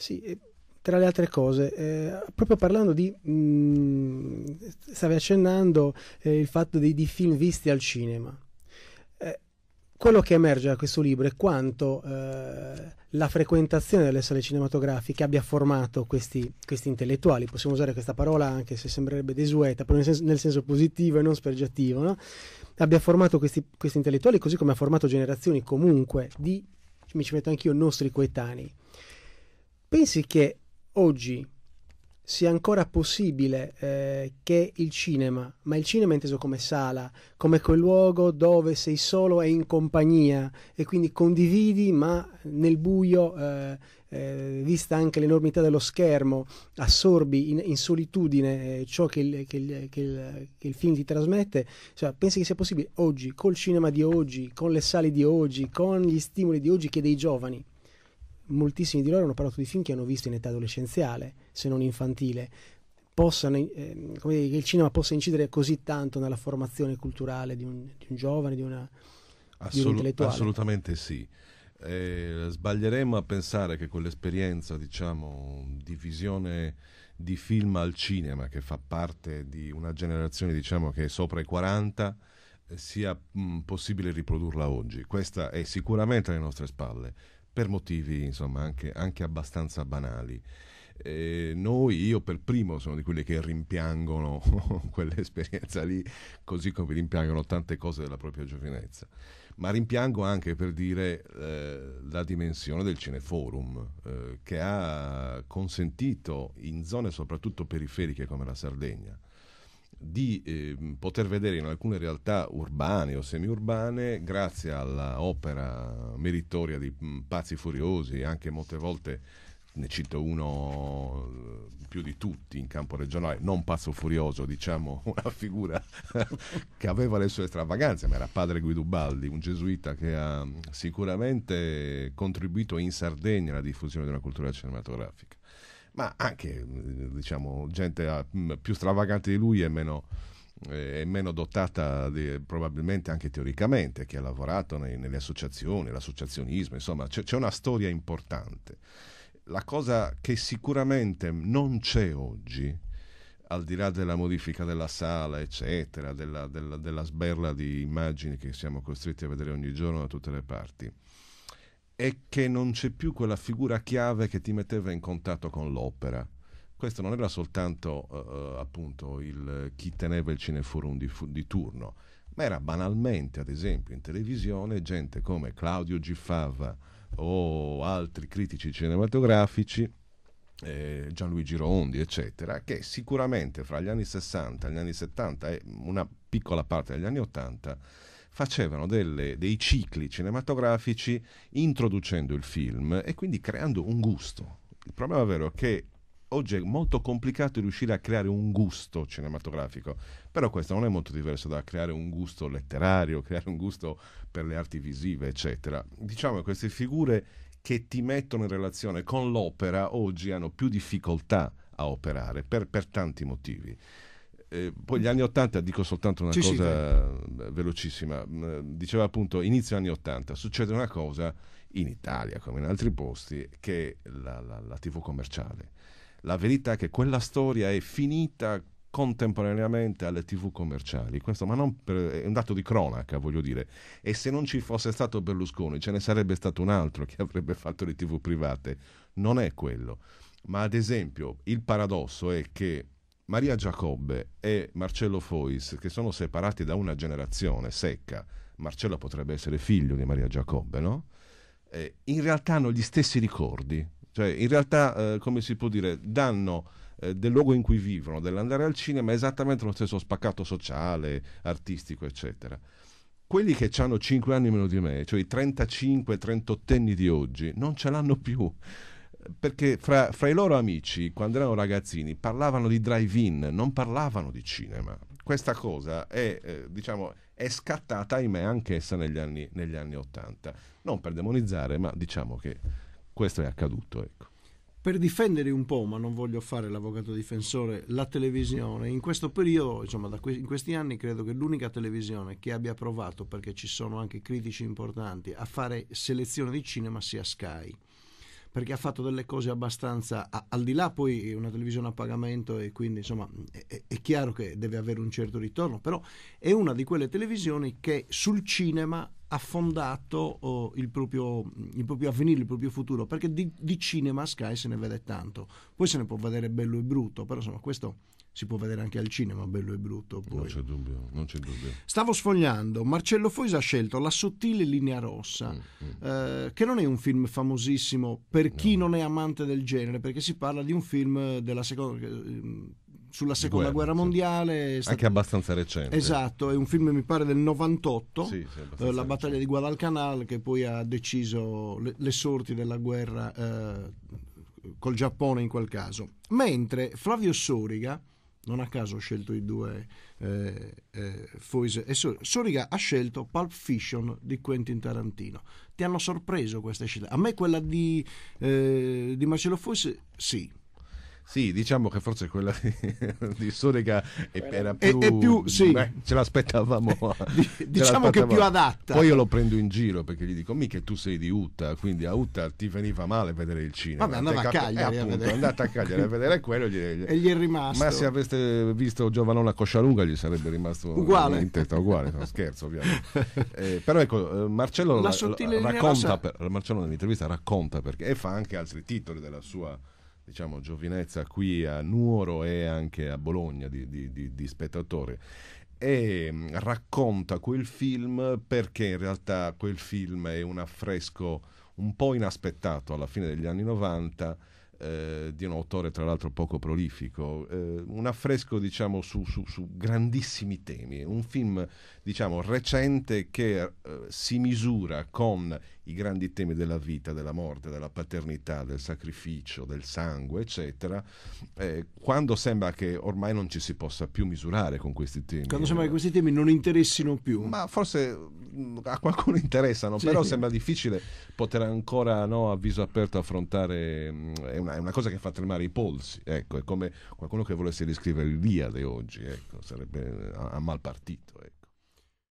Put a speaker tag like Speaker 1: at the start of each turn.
Speaker 1: Sì, tra le altre cose, eh, proprio parlando di, mh, mm, stavi accennando eh, il fatto di, di, film visti al cinema. Eh, quello che emerge da questo libro è quanto eh, la frequentazione delle sale cinematografiche abbia formato questi, questi, intellettuali. Possiamo usare questa parola anche se sembrerebbe desueta, però nel senso, nel senso positivo e non spergiativo. No? Abbia formato questi, questi intellettuali così come ha formato generazioni comunque di, mi ci metto anch'io, nostri coetanei. Pensi che oggi sia ancora possibile eh, che il cinema, ma il cinema inteso come sala, come quel luogo dove sei solo e in compagnia e quindi condividi ma nel buio, eh, eh, vista anche l'enormità dello schermo, assorbi in, in solitudine eh, ciò che il, che, il, che, il, che il, film ti trasmette, cioè, pensi che sia possibile oggi, col cinema di oggi, con le sale di oggi, con gli stimoli di oggi che dei giovani moltissimi di loro hanno parlato di film che hanno visto in età adolescenziale, se non infantile, possano, eh, come dire, che il cinema possa incidere così tanto nella formazione culturale di un, di un giovane, di, una, Assolu- di un intellettuale.
Speaker 2: Assolutamente sì. Eh, sbaglieremmo a pensare che quell'esperienza, diciamo, di visione di film al cinema, che fa parte di una generazione, diciamo, che è sopra i 40, eh, sia mh, possibile riprodurla oggi. Questa è sicuramente alle nostre spalle per motivi insomma, anche, anche abbastanza banali. Eh, noi, io per primo, sono di quelli che rimpiangono quell'esperienza lì, così come rimpiangono tante cose della propria giovinezza. Ma rimpiango anche per dire eh, la dimensione del Cineforum, eh, che ha consentito in zone soprattutto periferiche come la Sardegna, di eh, poter vedere in alcune realtà urbane o semiurbane, grazie all'opera meritoria di Pazzi Furiosi, anche molte volte ne cito uno eh, più di tutti in campo regionale, non pazzo furioso, diciamo una figura che aveva le sue stravaganze, ma era padre Guido Baldi, un gesuita che ha sicuramente contribuito in Sardegna alla diffusione di una cultura cinematografica ma anche mm, diciamo, gente ah, mm, più stravagante di lui e meno, e eh, meno dotata di, probabilmente anche teoricamente, che ha lavorato nei, nelle associazioni, l'associazionismo, insomma c'è, c'è una storia importante. La cosa che sicuramente non c'è oggi, al di là della modifica della sala, eccetera, della, della, della sberla di immagini che siamo costretti a vedere ogni giorno da tutte le parti, è che non c'è più quella figura chiave che ti metteva in contatto con l'opera. Questo non era soltanto eh, eh appunto il, chi teneva il cineforum di, di turno, ma era banalmente, ad esempio, in televisione gente come Claudio Giffava o altri critici cinematografici, eh, Gianluigi Rondi, eccetera, che sicuramente fra gli anni 60 e gli anni 70 e una piccola parte degli anni 80 facevano delle, dei cicli cinematografici introducendo il film e quindi creando un gusto. Il problema vero è che oggi è molto complicato riuscire a creare un gusto cinematografico, però questo non è molto diverso da creare un gusto letterario, creare un gusto per le arti visive, eccetera. Diciamo che queste figure che ti mettono in relazione con l'opera oggi hanno più difficoltà a operare per, per tanti motivi. Eh, poi gli anni 80, dico soltanto una sì, cosa sì, eh, velocissima, mm, diceva appunto inizio anni 80, succede una cosa in Italia come in altri posti che la, la, la tv commerciale. La verità è che quella storia è finita contemporaneamente alle tv commerciali. Questo ma non per, è un dato di cronaca, voglio dire. E se non ci fosse stato Berlusconi, ce ne sarebbe stato un altro che avrebbe fatto le tv private. Non è quello. Ma ad esempio, il paradosso è che Maria Giacobbe e Marcello Fois, che sono separati da una generazione secca, Marcello potrebbe essere figlio di Maria Giacobbe, no? Eh, in realtà hanno gli stessi ricordi, cioè in realtà, eh, come si può dire, danno eh, del luogo in cui vivono, dell'andare al cinema, esattamente lo stesso spaccato sociale, artistico, eccetera. Quelli che hanno 5 anni meno di me, cioè i 35-38 anni di oggi, non ce l'hanno più perché fra, fra, i loro amici, quando erano ragazzini, parlavano di drive-in, non parlavano di cinema. Questa cosa è, eh, diciamo, è scattata, ahimè, anch'essa negli anni, negli anni 80. Non per demonizzare, ma diciamo che questo è accaduto.
Speaker 3: Ecco. Per difendere un po', ma non voglio fare l'avvocato difensore, la televisione, in questo periodo, insomma, que- in questi anni credo che l'unica televisione che abbia provato, perché ci sono anche critici importanti, a fare selezione di cinema sia Sky perché ha fatto delle cose abbastanza a, al di là poi una televisione a pagamento e quindi insomma è, è, chiaro che deve avere un certo ritorno, però è una di quelle televisioni che sul cinema affondato oh, il, proprio, il, proprio, avvenire, il proprio futuro, perché di, di, cinema Sky se ne vede tanto, poi se ne può vedere bello e brutto, però insomma questo si può vedere anche al cinema bello e brutto. Poi. Non c'è dubbio, non c'è dubbio. Stavo sfogliando, Marcello Foisa ha scelto La sottile linea rossa, mm, mm. Eh, che non è un film famosissimo per chi no. non è amante del genere, perché si parla di un film della seconda mm, sulla seconda guerra, guerra mondiale. Sì. Stato... Anche
Speaker 2: abbastanza recente. Esatto,
Speaker 3: è un film mi pare del 98, sì, eh, La battaglia di Guadalcanal, che poi ha deciso le, le sorti della guerra eh, col Giappone in quel caso. Mentre Flavio Soriga, non a caso ho scelto i due eh, eh Foise e Sor- Soriga ha scelto Pulp Fiction di Quentin Tarantino ti hanno sorpreso queste scelte a me quella di, eh, di Marcello Foise sì sì, diciamo che forse quella di, di
Speaker 2: era più... È, è più sì. beh, ce l'aspettavamo.
Speaker 3: diciamo che è più adatta. Poi io
Speaker 2: lo prendo in giro perché gli dico, mica tu sei di Utta, quindi a Utta ti veniva male vedere il cinema. Vabbè, andava a eh, Cagliari. Eh, a appunto, andata a Cagliari a vedere quello. Gli, e gli è rimasto. Ma se aveste visto Giovanona Coscialunga gli sarebbe rimasto uguale. in testa uguale, scherzo ovviamente. Eh, però ecco, eh, Marcello, la, la racconta per, Marcello nell'intervista racconta perché e fa anche altri titoli della sua diciamo, giovinezza qui a Nuoro e anche a Bologna di, di, di, di spettatore e mm, racconta quel film perché in realtà quel film è un affresco un po' inaspettato alla fine degli anni 90 eh, di un autore tra l'altro poco prolifico, eh, un affresco diciamo su, su, su, grandissimi temi, un film diciamo recente che eh, si misura con i grandi temi della vita, della morte, della paternità, del sacrificio, del sangue, eccetera, eh, quando sembra che ormai non ci si possa più misurare con questi temi. Quando sembra eh, che
Speaker 3: questi temi non interessino più. Ma forse mm, a qualcuno
Speaker 2: interessano, sì. però sembra difficile poter ancora no, a viso aperto affrontare, mm, è una, è una, cosa che fa tremare i polsi, ecco, è come qualcuno che volesse riscrivere l'Iliade oggi, ecco, sarebbe eh, a, a mal partito. Ecco.